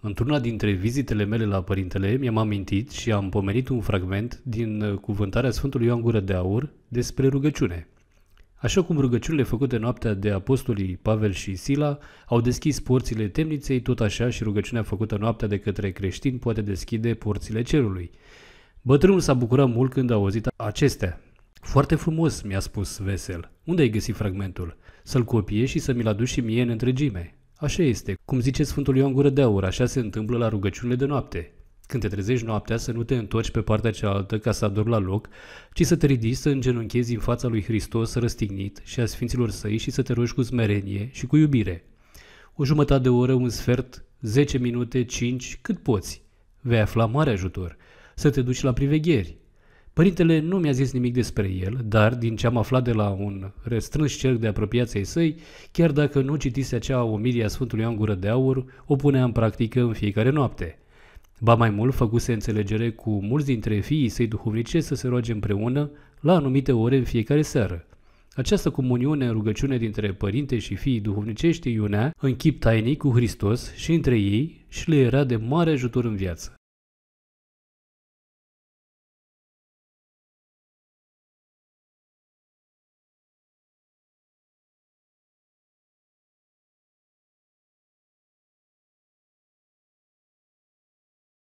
Într-una dintre vizitele mele la părintele, mi-am amintit și am pomenit un fragment din uh, cuvântarea Sfântului Ioan Gură de Aur despre rugăciune. Așa cum rugăciunile făcute noaptea de apostolii Pavel și Sila au deschis porțile temniței, tot așa și rugăciunea făcută noaptea de către creștini poate deschide porțile cerului. Bătrânul s-a bucurat mult când a auzit acestea. Foarte frumos, mi-a spus vesel. Unde ai găsit fragmentul? Să-l copie și să mi-l aduci și mie în întregime. Așa este, cum zice Sfântul Ioan Gură de Aur, așa se întâmplă la rugăciunile de noapte. Când te trezești noaptea, să nu te întorci pe partea cealaltă ca să adori la loc, ci să te ridici să îngenunchezi în fața lui Hristos răstignit și a Sfinților Săi și să te rogi cu smerenie și cu iubire. O jumătate de oră, un sfert, 10 minute, 5, cât poți. Vei afla mare ajutor. Să te duci la privegheri, Părintele nu mi-a zis nimic despre el, dar, din ce am aflat de la un restrâns cerc de apropiației săi, chiar dacă nu citise acea omilie a Sfântului Ioan Gură de Aur, o punea în practică în fiecare noapte. Ba mai mult, făcuse înțelegere cu mulți dintre fiii săi duhovnice să se roage împreună la anumite ore în fiecare seară. Această comuniune în rugăciune dintre părinte și fiii duhovnicești iunea în chip tainic cu Hristos și între ei și le era de mare ajutor în viață.